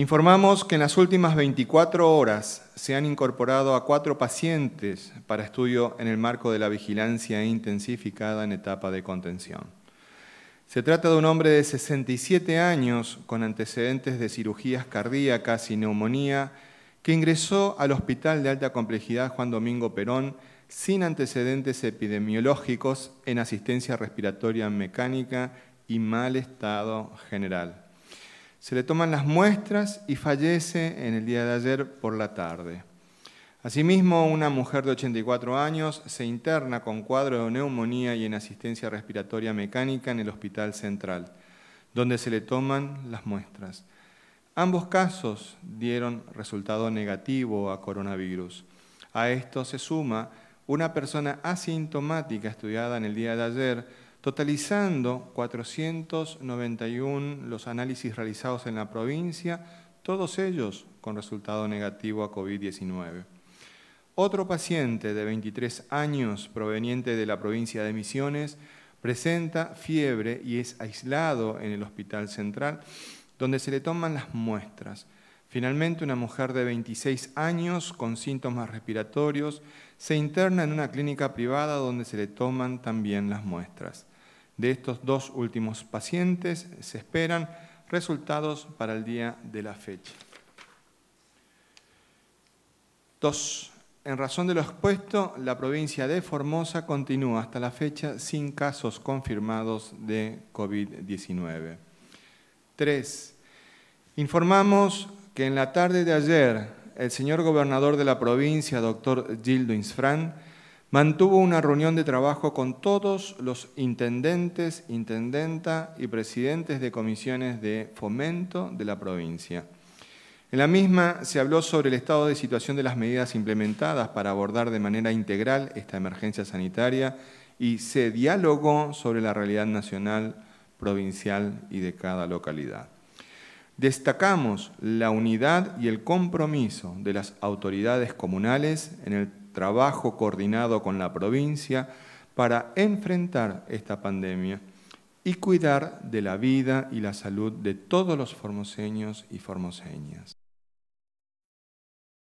Informamos que en las últimas 24 horas se han incorporado a cuatro pacientes para estudio en el marco de la vigilancia intensificada en etapa de contención. Se trata de un hombre de 67 años con antecedentes de cirugías cardíacas y neumonía que ingresó al Hospital de Alta Complejidad Juan Domingo Perón sin antecedentes epidemiológicos en asistencia respiratoria mecánica y mal estado general. Se le toman las muestras y fallece en el día de ayer por la tarde. Asimismo, una mujer de 84 años se interna con cuadro de neumonía y en asistencia respiratoria mecánica en el Hospital Central, donde se le toman las muestras. Ambos casos dieron resultado negativo a coronavirus. A esto se suma una persona asintomática estudiada en el día de ayer totalizando 491 los análisis realizados en la provincia, todos ellos con resultado negativo a COVID-19. Otro paciente de 23 años proveniente de la provincia de Misiones presenta fiebre y es aislado en el Hospital Central, donde se le toman las muestras. Finalmente, una mujer de 26 años con síntomas respiratorios se interna en una clínica privada donde se le toman también las muestras. De estos dos últimos pacientes se esperan resultados para el día de la fecha. 2. En razón de lo expuesto, la provincia de Formosa continúa hasta la fecha sin casos confirmados de COVID-19. 3. Informamos que en la tarde de ayer el señor gobernador de la provincia, doctor Gildo Insfran, mantuvo una reunión de trabajo con todos los intendentes, intendenta y presidentes de comisiones de fomento de la provincia. En la misma se habló sobre el estado de situación de las medidas implementadas para abordar de manera integral esta emergencia sanitaria y se dialogó sobre la realidad nacional, provincial y de cada localidad. Destacamos la unidad y el compromiso de las autoridades comunales en el trabajo coordinado con la provincia para enfrentar esta pandemia y cuidar de la vida y la salud de todos los formoseños y formoseñas.